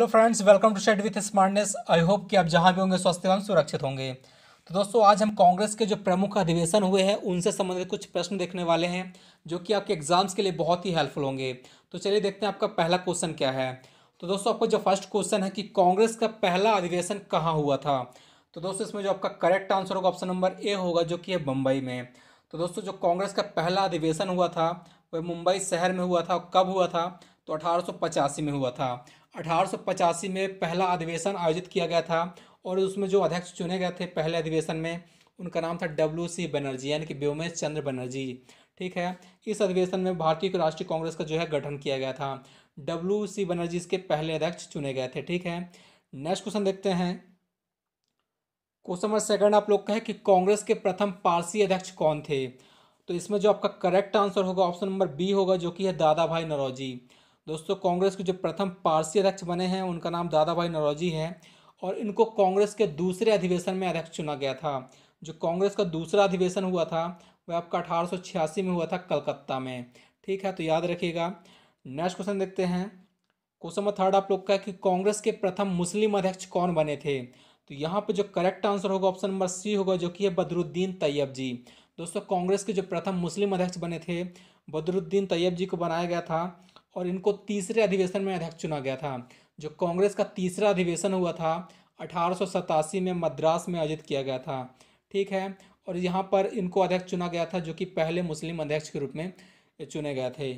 hello friends welcome to shed with smartness I hope कि आप जहां भी होंगे स्वस्थ एवं सुरक्षित होंगे तो दोस्तों आज हम कांग्रेस के जो प्रमुख अधिवेशन हुए हैं उनसे संबंधित कुछ प्रश्न देखने वाले हैं जो कि आपके एग्जाम्स के लिए बहुत ही हेल्पफुल होंगे तो चलिए देखते हैं आपका पहला क्वेश्चन क्या है तो दोस्तों आपका जो फर्स्ट क्वेश्चन है कि कांग्रेस का पहला अधिवेशन कहाँ हुआ था तो दोस्तों इसमें जो आपका करेक्ट आंसर होगा ऑप्शन नंबर ए होगा जो कि है बम्बई में तो दोस्तों जो कांग्रेस का पहला अधिवेशन हुआ था वह मुंबई शहर में हुआ था कब हुआ था तो अठारह में हुआ था अठारह में पहला अधिवेशन आयोजित किया गया था और उसमें जो अध्यक्ष चुने गए थे पहले अधिवेशन में उनका नाम था डब्ल्यू सी बनर्जी यानी कि व्योमेश चंद्र बनर्जी ठीक है इस अधिवेशन में भारतीय राष्ट्रीय कांग्रेस का जो है गठन किया गया था डब्ल्यू सी बनर्जी इसके पहले अध्यक्ष चुने गए थे ठीक है नेक्स्ट क्वेश्चन देखते हैं क्वेश्चन नंबर सेकंड आप लोग का है कि कांग्रेस के प्रथम पारसी अध्यक्ष कौन थे तो इसमें जो आपका करेक्ट आंसर होगा ऑप्शन नंबर बी होगा जो कि है दादा भाई नरौजी दोस्तों कांग्रेस के जो प्रथम पारसी अध्यक्ष बने हैं उनका नाम दादा भाई नरौजी है और इनको कांग्रेस के दूसरे अधिवेशन में अध्यक्ष चुना गया था जो कांग्रेस का दूसरा अधिवेशन हुआ था वह आपका अठारह में हुआ था कलकत्ता में ठीक है तो याद रखिएगा नेक्स्ट क्वेश्चन देखते हैं क्वेश्चन नंबर थर्ड आप लोग का है कि कांग्रेस के प्रथम मुस्लिम अध्यक्ष कौन बने थे तो यहाँ पर जो करेक्ट आंसर होगा ऑप्शन नंबर सी होगा जो कि है बदरुद्दीन तैयब जी दोस्तों कांग्रेस के जो प्रथम मुस्लिम अध्यक्ष बने थे बदरुद्दीन तैयब जी को बनाया गया था और इनको तीसरे अधिवेशन में अध्यक्ष चुना गया था जो कांग्रेस का तीसरा अधिवेशन हुआ था अठारह में मद्रास में आयोजित किया गया था ठीक है और यहाँ पर इनको अध्यक्ष चुना गया था जो कि पहले मुस्लिम अध्यक्ष के रूप में चुने गए थे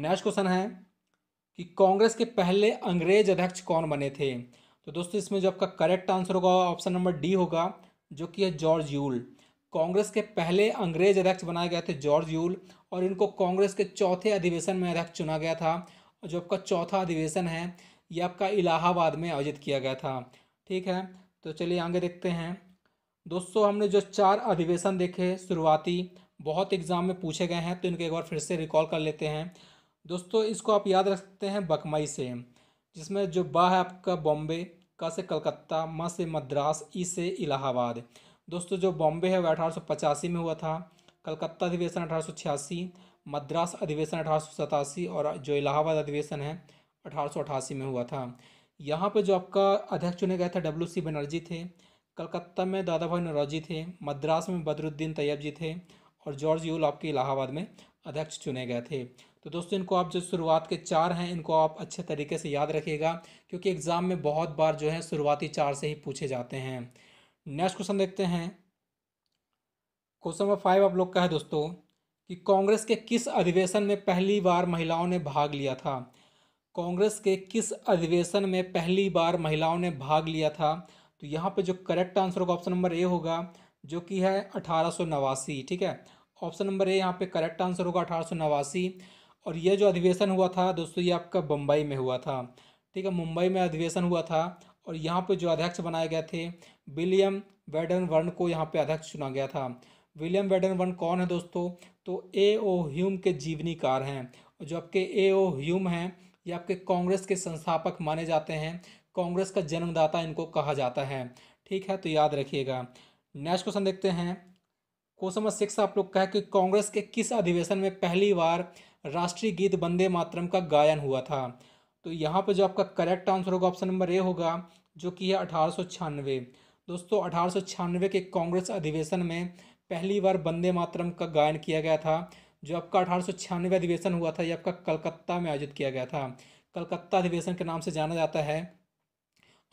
नेक्स्ट क्वेश्चन है कि कांग्रेस के पहले अंग्रेज अध्यक्ष कौन बने थे तो दोस्तों इसमें जो आपका करेक्ट आंसर होगा ऑप्शन नंबर डी होगा जो कि है जॉर्ज यूल कांग्रेस के पहले अंग्रेज अध्यक्ष बनाए गए थे जॉर्ज यूल और इनको कांग्रेस के चौथे अधिवेशन में अध्यक्ष चुना गया था और जो आपका चौथा अधिवेशन है ये आपका इलाहाबाद में आयोजित किया गया था ठीक है तो चलिए आगे देखते हैं दोस्तों हमने जो चार अधिवेशन देखे शुरुआती बहुत एग्ज़ाम में पूछे गए हैं तो इनको एक बार फिर से रिकॉल कर लेते हैं दोस्तों इसको आप याद रख सकते हैं बकमई से जिसमें जो बा है आपका बॉम्बे का से कलकत्ता म से मद्रास ई से इलाहाबाद दोस्तों जो बॉम्बे है वह अठारह में हुआ था कलकत्ता अधिवेशन अठारह मद्रास अधिवेशन अठारह और जो इलाहाबाद अधिवेशन है अठारह में हुआ था यहाँ पर जो आपका अध्यक्ष चुने गए थे डब्ल्यू सी बनर्जी थे कलकत्ता में दादा भाई नौरोजी थे मद्रास में बदरुद्दीन तैयब जी थे और जॉर्ज यूल आपके इलाहाबाद में अध्यक्ष चुने गए थे तो दोस्तों इनको आप जो शुरुआत के चार हैं इनको आप अच्छे तरीके से याद रखिएगा क्योंकि एग्ज़ाम में बहुत बार जो है शुरुआती चार से ही पूछे जाते हैं नेक्स्ट क्वेश्चन देखते हैं क्वेश्चन नंबर फाइव आप लोग का है दोस्तों कि कांग्रेस के किस अधिवेशन में पहली बार महिलाओं ने भाग लिया था कांग्रेस के किस अधिवेशन में पहली बार महिलाओं ने भाग लिया था तो यहाँ पे जो करेक्ट आंसर होगा ऑप्शन नंबर ए होगा जो कि है अठारह ठीक है ऑप्शन नंबर ए यहाँ पे करेक्ट आंसर होगा अठारह और यह जो अधिवेशन हुआ था दोस्तों ये आपका बम्बई में हुआ था ठीक है मुंबई में अधिवेशन हुआ था और यहाँ पे जो अध्यक्ष बनाए गए थे विलियम वेडन वर्न को यहाँ पे अध्यक्ष चुना गया था विलियम वेडन वर्न कौन है दोस्तों तो ए ओ ह्यूम के जीवनीकार हैं जो आपके ए ओ ह्यूम हैं ये आपके कांग्रेस के संस्थापक माने जाते हैं कांग्रेस का जन्मदाता इनको कहा जाता है ठीक है तो याद रखिएगा नेक्स्ट क्वेश्चन देखते हैं क्वेश्चन नंबर सिक्स आप लोग का कि कांग्रेस के किस अधिवेशन में पहली बार राष्ट्रीय गीत वंदे मातरम का गायन हुआ था तो यहाँ पर जो आपका करेक्ट आंसर होगा ऑप्शन नंबर ए होगा जो कि है अठारह दोस्तों अठारह के कांग्रेस अधिवेशन में पहली बार वंदे मातरम का गायन किया गया था जो आपका अठारह अधिवेशन हुआ था ये आपका कलकत्ता में आयोजित किया गया था कलकत्ता अधिवेशन के नाम से जाना जाता है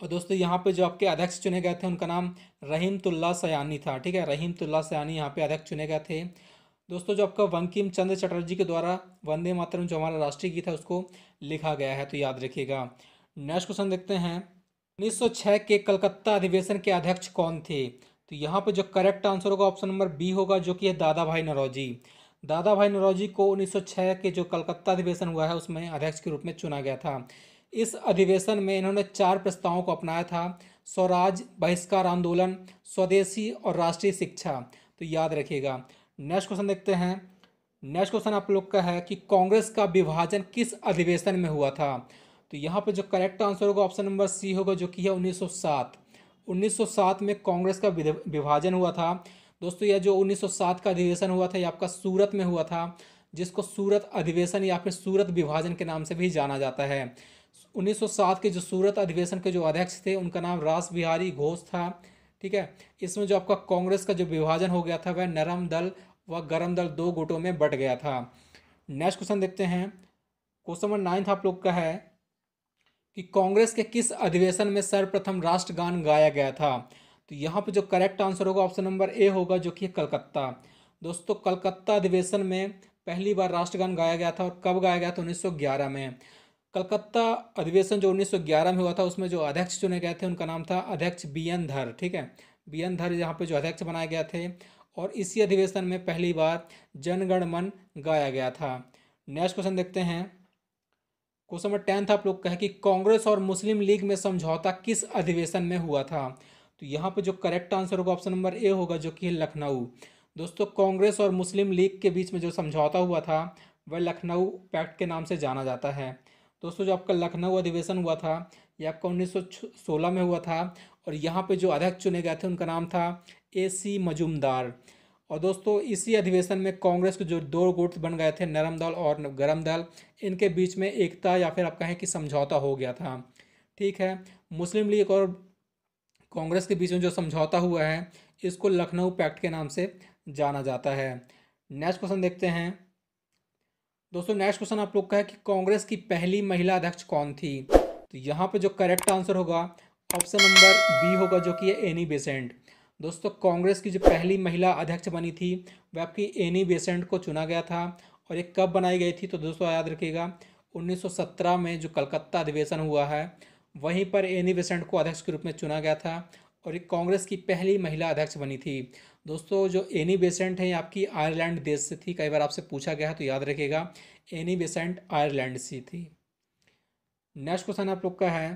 और दोस्तों यहाँ पे जो आपके अध्यक्ष चुने गए थे उनका नाम रहीम तुल्ला सयानी था ठीक है रहीम तुल्ला सयानी यहाँ पे अध्यक्ष चुने गए थे दोस्तों जो आपका वंकिम चंद्र चटर्जी के द्वारा वंदे मातरम जो हमारा राष्ट्रीय गीत है उसको लिखा गया है तो याद रखिएगा नेक्स्ट क्वेश्चन देखते हैं 1906 के कलकत्ता अधिवेशन के अध्यक्ष कौन थे तो यहाँ पर जो करेक्ट आंसर होगा ऑप्शन नंबर बी होगा जो कि है दादा भाई नरौजी दादा भाई नरौजी को 1906 के जो कलकत्ता अधिवेशन हुआ है उसमें अध्यक्ष के रूप में चुना गया था इस अधिवेशन में इन्होंने चार प्रस्तावों को अपनाया था स्वराज बहिष्कार आंदोलन स्वदेशी और राष्ट्रीय शिक्षा तो याद रखिएगा नेक्स्ट क्वेश्चन देखते हैं नेक्स्ट क्वेश्चन आप लोग का है कि कांग्रेस का विभाजन किस अधिवेशन में हुआ था तो यहाँ पे जो करेक्ट आंसर होगा ऑप्शन नंबर सी होगा जो कि है 1907 1907 में कांग्रेस का विभाजन हुआ था दोस्तों यह जो 1907 का अधिवेशन हुआ था यह आपका सूरत में हुआ था जिसको सूरत अधिवेशन या फिर सूरत विभाजन के नाम से भी जाना जाता है 1907 के जो सूरत अधिवेशन के जो अध्यक्ष थे उनका नाम रास बिहारी घोष था ठीक है इसमें जो आपका कांग्रेस का जो विभाजन हो गया था वह नरम दल व गर्म दल दो गुटों में बट गया था नेक्स्ट क्वेश्चन देखते हैं क्वेश्चन नंबर नाइन्थ आप लोग का है कि कांग्रेस के किस अधिवेशन में सर्वप्रथम राष्ट्रगान गाया गया था तो यहाँ पे जो करेक्ट आंसर होगा ऑप्शन नंबर ए होगा जो कि कलकत्ता दोस्तों कलकत्ता अधिवेशन में पहली बार राष्ट्रगान गाया गया था और कब गाया गया था उन्नीस में कलकत्ता अधिवेशन जो 1911 में हुआ था उसमें जो अध्यक्ष चुने गए थे उनका नाम था अध्यक्ष बी एन धर ठीक है बी एन धर यहाँ पे जो अध्यक्ष बनाए गए थे और इसी अधिवेशन में पहली बार जनगणमन गाया गया था नेक्स्ट क्वेश्चन देखते हैं क्वेश्चन नंबर टेंथ आप लोग कहे कि कांग्रेस और मुस्लिम लीग में समझौता किस अधिवेशन में हुआ था तो यहाँ पर जो करेक्ट आंसर होगा ऑप्शन नंबर ए होगा जो कि है लखनऊ दोस्तों कांग्रेस और मुस्लिम लीग के बीच में जो समझौता हुआ था वह लखनऊ पैक्ट के नाम से जाना जाता है दोस्तों जो आपका लखनऊ अधिवेशन हुआ था यह आपका उन्नीस में हुआ था और यहाँ पे जो अध्यक्ष चुने गए थे उनका नाम था ए सी मजूमदार और दोस्तों इसी अधिवेशन में कांग्रेस के जो दो गुट बन गए थे नरम दल और गरम दल इनके बीच में एकता या फिर आप कहें कि समझौता हो गया था ठीक है मुस्लिम लीग और कांग्रेस के बीच में जो समझौता हुआ है इसको लखनऊ पैक्ट के नाम से जाना जाता है नेक्स्ट क्वेश्चन देखते हैं दोस्तों नेक्स्ट क्वेश्चन आप लोग का है कि कांग्रेस की पहली महिला अध्यक्ष कौन थी तो यहाँ पर जो करेक्ट आंसर होगा ऑप्शन नंबर बी होगा जो कि है एनी बेसेंट दोस्तों कांग्रेस की जो पहली महिला अध्यक्ष बनी थी वह आपकी एनी बेसेंट को चुना गया था और ये कब बनाई गई थी तो दोस्तों याद रखिएगा 1917 में जो कलकत्ता अधिवेशन हुआ है वहीं पर एनी बेसेंट को अध्यक्ष के रूप में चुना गया था और ये कांग्रेस की पहली महिला अध्यक्ष बनी थी दोस्तों जो एनी बेसेंट हैं आपकी आयरलैंड देश से थी कई बार आपसे पूछा गया है तो याद रखिएगा एनी बेसेंट आयरलैंड से थी नेक्स्ट क्वेश्चन आप लोग का है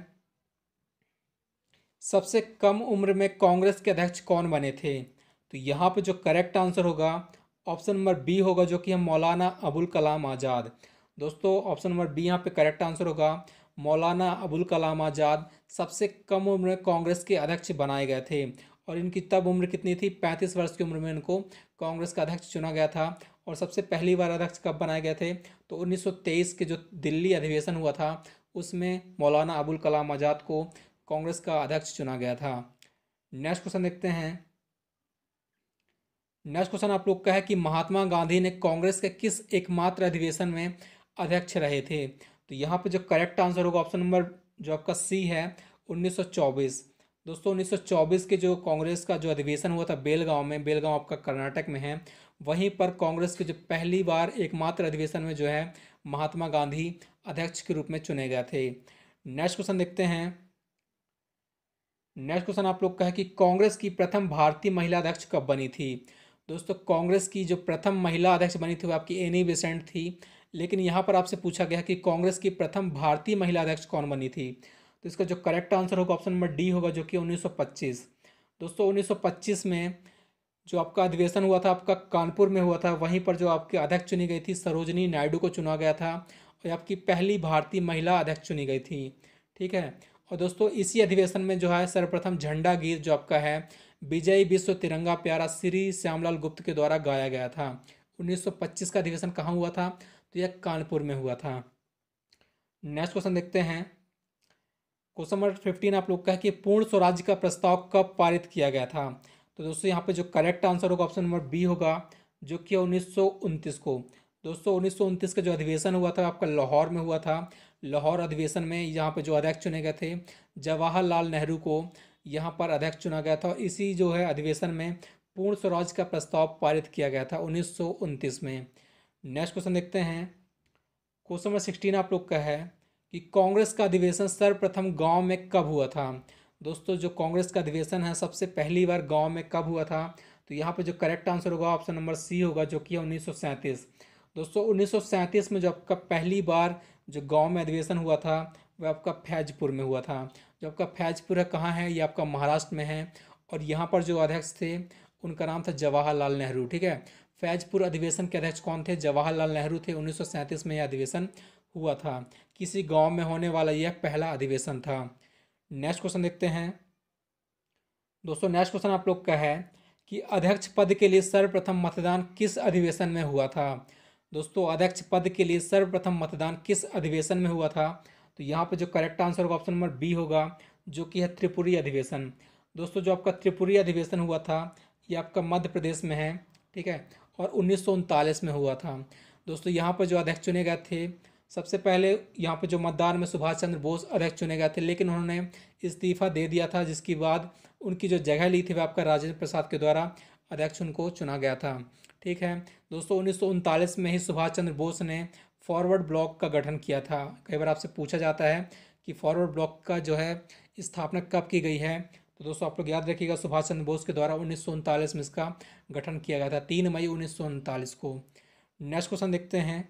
सबसे कम उम्र में कांग्रेस के अध्यक्ष कौन बने थे तो यहाँ पे जो करेक्ट आंसर होगा ऑप्शन नंबर बी होगा जो कि हम मौलाना अबुल कलाम आज़ाद दोस्तों ऑप्शन नंबर बी यहाँ पे करेक्ट आंसर होगा मौलाना अबुल कलाम आज़ाद सबसे कम उम्र में कांग्रेस के अध्यक्ष बनाए गए थे और इनकी तब उम्र कितनी थी पैंतीस वर्ष की उम्र में इनको कांग्रेस का अध्यक्ष चुना गया था और सबसे पहली बार अध्यक्ष कब बनाए गए थे तो 1923 के जो दिल्ली अधिवेशन हुआ था उसमें मौलाना अबुल कलाम आज़ाद को कांग्रेस का अध्यक्ष चुना गया था नेक्स्ट क्वेश्चन देखते हैं नेक्स्ट क्वेश्चन आप लोग का है कि महात्मा गांधी ने कांग्रेस के किस एकमात्र अधिवेशन में अध्यक्ष रहे थे तो यहाँ पे जो करेक्ट आंसर होगा ऑप्शन नंबर जो आपका सी है 1924 दोस्तों 1924 के जो कांग्रेस का जो अधिवेशन हुआ था बेलगांव में बेलगांव आपका कर्नाटक में है वहीं पर कांग्रेस के जो पहली बार एकमात्र अधिवेशन में जो है महात्मा गांधी अध्यक्ष के रूप में चुने गए थे नेक्स्ट क्वेश्चन देखते हैं नेक्स्ट क्वेश्चन आप लोग का है कि कांग्रेस की प्रथम भारतीय महिला अध्यक्ष कब बनी थी दोस्तों कांग्रेस की जो प्रथम महिला अध्यक्ष बनी थी वो आपकी एनी बेसेंट थी लेकिन यहाँ पर आपसे पूछा गया कि कांग्रेस की प्रथम भारतीय महिला अध्यक्ष कौन बनी थी तो इसका जो करेक्ट आंसर होगा ऑप्शन नंबर डी होगा जो कि 1925 दोस्तों 1925 में जो आपका अधिवेशन हुआ था आपका कानपुर में हुआ था वहीं पर जो आपकी अध्यक्ष चुनी गई थी सरोजनी नायडू को चुना गया था और आपकी पहली भारतीय महिला अध्यक्ष चुनी गई थी ठीक है और दोस्तों इसी अधिवेशन में जो है सर्वप्रथम झंडा गीत जो आपका है विजयी विश्व तिरंगा प्यारा श्री श्यामलाल गुप्त के द्वारा गाया गया था 1925 का अधिवेशन कहाँ हुआ था तो यह कानपुर में हुआ था नेक्स्ट क्वेश्चन देखते हैं क्वेश्चन नंबर फिफ्टीन आप लोग का है कि पूर्ण स्वराज्य का प्रस्ताव कब पारित किया गया था तो दोस्तों यहाँ पे जो करेक्ट आंसर होगा ऑप्शन नंबर बी होगा जो कि उन्नीस को दोस्तों उन्नीस का जो अधिवेशन हुआ था आपका लाहौर में हुआ था लाहौर अधिवेशन में यहाँ पर जो अध्यक्ष चुने गए थे जवाहरलाल नेहरू को यहाँ पर अध्यक्ष चुना गया था और इसी जो है अधिवेशन में पूर्ण स्वराज का प्रस्ताव पारित किया गया था उन्नीस में नेक्स्ट क्वेश्चन देखते हैं क्वेश्चन नंबर सिक्सटीन आप लोग का है कि कांग्रेस का अधिवेशन सर्वप्रथम गांव में कब हुआ था दोस्तों जो कांग्रेस का अधिवेशन है सबसे पहली बार गांव में कब हुआ था तो यहाँ पे जो करेक्ट आंसर होगा ऑप्शन नंबर सी होगा जो कि है उन्नीस दोस्तों उन्नीस में जो आपका पहली बार जो गांव में अधिवेशन हुआ था वह आपका फैजपुर में हुआ था जो आपका फैजपुर है कहाँ है ये आपका महाराष्ट्र में है और यहाँ पर जो अध्यक्ष थे उनका नाम था जवाहरलाल नेहरू ठीक है फैजपुर अधिवेशन के अध्यक्ष कौन थे जवाहरलाल नेहरू थे उन्नीस में यह अधिवेशन हुआ था किसी गाँव में होने वाला यह पहला अधिवेशन था नेक्स्ट क्वेश्चन देखते हैं दोस्तों नेक्स्ट क्वेश्चन आप लोग का है कि अध्यक्ष पद के लिए सर्वप्रथम मतदान किस अधिवेशन में हुआ था दोस्तों अध्यक्ष पद के लिए सर्वप्रथम मतदान किस अधिवेशन में हुआ था तो यहाँ पर जो करेक्ट आंसर होगा ऑप्शन नंबर बी होगा जो कि है त्रिपुरी अधिवेशन दोस्तों जो आपका त्रिपुरी अधिवेशन हुआ था ये आपका मध्य प्रदेश में है ठीक है और उन्नीस में हुआ था दोस्तों यहाँ पर जो अध्यक्ष चुने गए थे सबसे पहले यहाँ पर जो मतदान में सुभाष चंद्र बोस अध्यक्ष चुने गए थे लेकिन उन्होंने इस्तीफा दे दिया था जिसके बाद उनकी जो जगह ली थी वह आपका राजेंद्र प्रसाद के द्वारा अध्यक्ष उनको चुना गया था ठीक है दोस्तों उन्नीस में ही सुभाष चंद्र बोस ने फॉरवर्ड ब्लॉक का गठन किया था कई बार आपसे पूछा जाता है कि फॉरवर्ड ब्लॉक का जो है स्थापना कब की गई है तो दोस्तों आप लोग याद रखिएगा सुभाष चंद्र बोस के द्वारा उन्नीस में इसका गठन किया गया था तीन मई उन्नीस को नेक्स्ट क्वेश्चन देखते हैं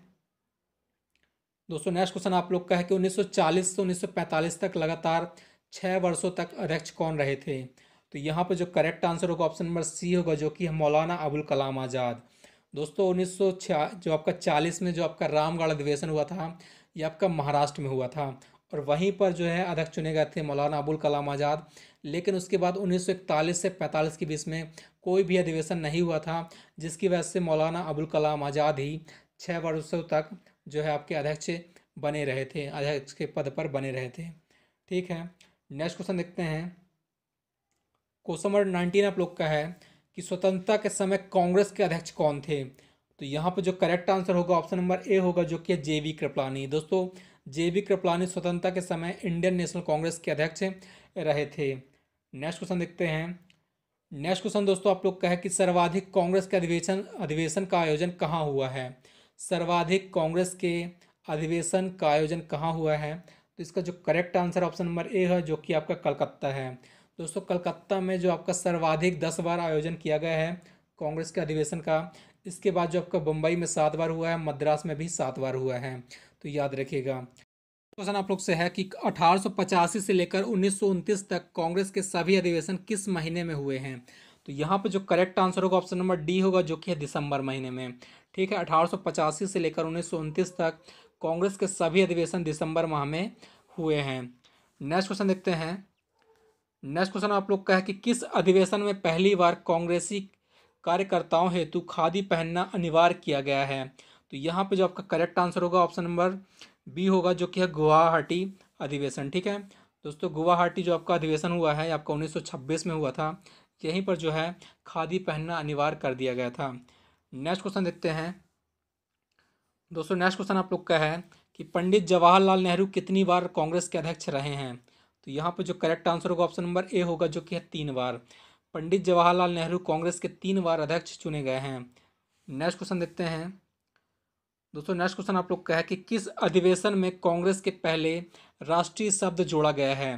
दोस्तों नेक्स्ट क्वेश्चन आप लोग का है कि 1940 से 1945 तक लगातार छः वर्षों तक अध्यक्ष कौन रहे थे तो यहाँ पर जो करेक्ट आंसर होगा ऑप्शन नंबर सी होगा जो कि मौलाना अबुल कलाम आज़ाद दोस्तों उन्नीस जो आपका चालीस में जो आपका रामगढ़ अधिवेशन हुआ था ये आपका महाराष्ट्र में हुआ था और वहीं पर जो है अध्यक्ष चुने गए थे मौलाना अबुल कलाम आज़ाद लेकिन उसके बाद 1941 से 45 के बीच में कोई भी अधिवेशन नहीं हुआ था जिसकी वजह से मौलाना अबुल कलाम आज़ाद ही छः वर्षों तक जो है आपके अध्यक्ष बने रहे थे अध्यक्ष के पद पर बने रहे थे ठीक है नेक्स्ट क्वेश्चन देखते हैं क्वेश्चन नंबर नाइनटीन आप लोग का है कि स्वतंत्रता के समय कांग्रेस के अध्यक्ष कौन थे तो यहाँ पर जो करेक्ट आंसर होगा ऑप्शन नंबर ए होगा जो कि जे वी कृपलानी दोस्तों जे वी कृपलानी स्वतंत्रता के समय इंडियन नेशनल कांग्रेस के अध्यक्ष रहे थे नेक्स्ट क्वेश्चन देखते हैं नेक्स्ट क्वेश्चन दोस्तों आप लोग का है कि सर्वाधिक कांग्रेस के अधिवेशन अधिवेशन का आयोजन कहाँ हुआ है सर्वाधिक कांग्रेस के अधिवेशन का आयोजन कहाँ हुआ है तो इसका जो correct answer option number A है जो कि आपका कलकत्ता है दोस्तों कलकत्ता में जो आपका सर्वाधिक दस बार आयोजन किया गया है कांग्रेस के अधिवेशन का इसके बाद जो आपका बम्बई में सात बार हुआ है मद्रास में भी सात बार हुआ है तो याद रखिएगा क्वेश्चन आप लोग से है कि अठारह से लेकर उन्नीस तक कांग्रेस के सभी अधिवेशन किस महीने में हुए हैं तो यहाँ पर जो करेक्ट आंसर होगा ऑप्शन नंबर डी होगा जो कि है दिसंबर महीने में ठीक है अठारह से लेकर उन्नीस तक कांग्रेस के सभी अधिवेशन दिसंबर माह में हुए हैं नेक्स्ट क्वेश्चन देखते हैं नेक्स्ट क्वेश्चन आप लोग का है कि किस अधिवेशन में पहली बार कांग्रेसी कार्यकर्ताओं हेतु खादी पहनना अनिवार्य किया गया है तो यहाँ पे जो आपका करेक्ट आंसर होगा ऑप्शन नंबर बी होगा जो कि है गुवाहाटी अधिवेशन ठीक है दोस्तों गुवाहाटी जो आपका अधिवेशन हुआ है आपका उन्नीस में हुआ था यहीं पर जो है खादी पहनना अनिवार्य कर दिया गया था नेक्स्ट क्वेश्चन देखते हैं दोस्तों नेक्स्ट क्वेश्चन आप लोग का है कि पंडित जवाहरलाल नेहरू कितनी बार कांग्रेस के अध्यक्ष रहे हैं तो यहाँ पर जो करेक्ट आंसर होगा ऑप्शन नंबर ए होगा जो कि है तीन बार पंडित जवाहरलाल नेहरू कांग्रेस के तीन बार अध्यक्ष चुने गए हैं नेक्स्ट क्वेश्चन देखते हैं दोस्तों नेक्स्ट क्वेश्चन आप लोग का है कि किस अधिवेशन में कांग्रेस के पहले राष्ट्रीय शब्द जोड़ा गया है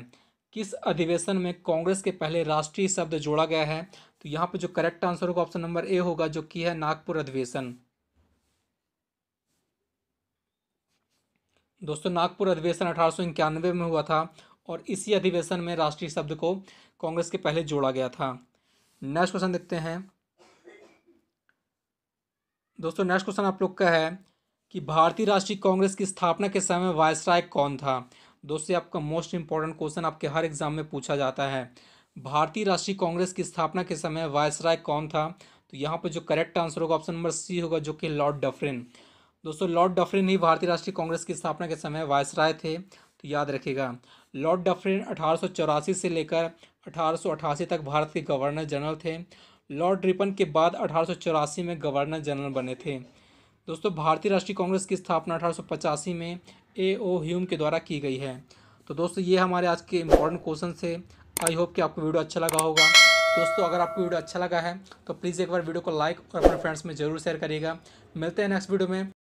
किस अधिवेशन में कांग्रेस के पहले राष्ट्रीय शब्द जोड़ा गया है तो यहाँ पे जो करेक्ट आंसर होगा ऑप्शन नंबर ए होगा जो कि है नागपुर अधिवेशन दोस्तों नागपुर अधिवेशन अठारह में हुआ था और इसी अधिवेशन में राष्ट्रीय शब्द को कांग्रेस के पहले जोड़ा गया था नेक्स्ट क्वेश्चन देखते हैं दोस्तों नेक्स्ट क्वेश्चन आप लोग का है कि भारतीय राष्ट्रीय कांग्रेस की स्थापना के समय वायसराय कौन था दोस्तों आपका मोस्ट इंपॉर्टेंट क्वेश्चन आपके हर एग्जाम में पूछा जाता है भारतीय राष्ट्रीय कांग्रेस की स्थापना के समय वायसराय कौन था तो यहाँ पर जो करेक्ट आंसर होगा ऑप्शन नंबर सी होगा जो कि लॉर्ड डफरिन दोस्तों लॉर्ड डफरिन ही भारतीय राष्ट्रीय कांग्रेस की स्थापना के समय वायसराय थे तो याद रखेगा लॉर्ड डफरिन अठारह से लेकर अठारह तक भारत के गवर्नर जनरल थे लॉर्ड रिपन के बाद अठारह में गवर्नर जनरल बने थे दोस्तों भारतीय राष्ट्रीय कांग्रेस की स्थापना अठारह में ए ओ ह्यूम के द्वारा की गई है तो दोस्तों ये हमारे आज के इंपॉर्टेंट क्वेश्चन थे आई होप कि आपको वीडियो अच्छा लगा होगा दोस्तों अगर आपको वीडियो अच्छा लगा है तो प्लीज़ एक बार वीडियो को लाइक और अपने फ्रेंड्स में जरूर शेयर करिएगा मिलते हैं नेक्स्ट वीडियो में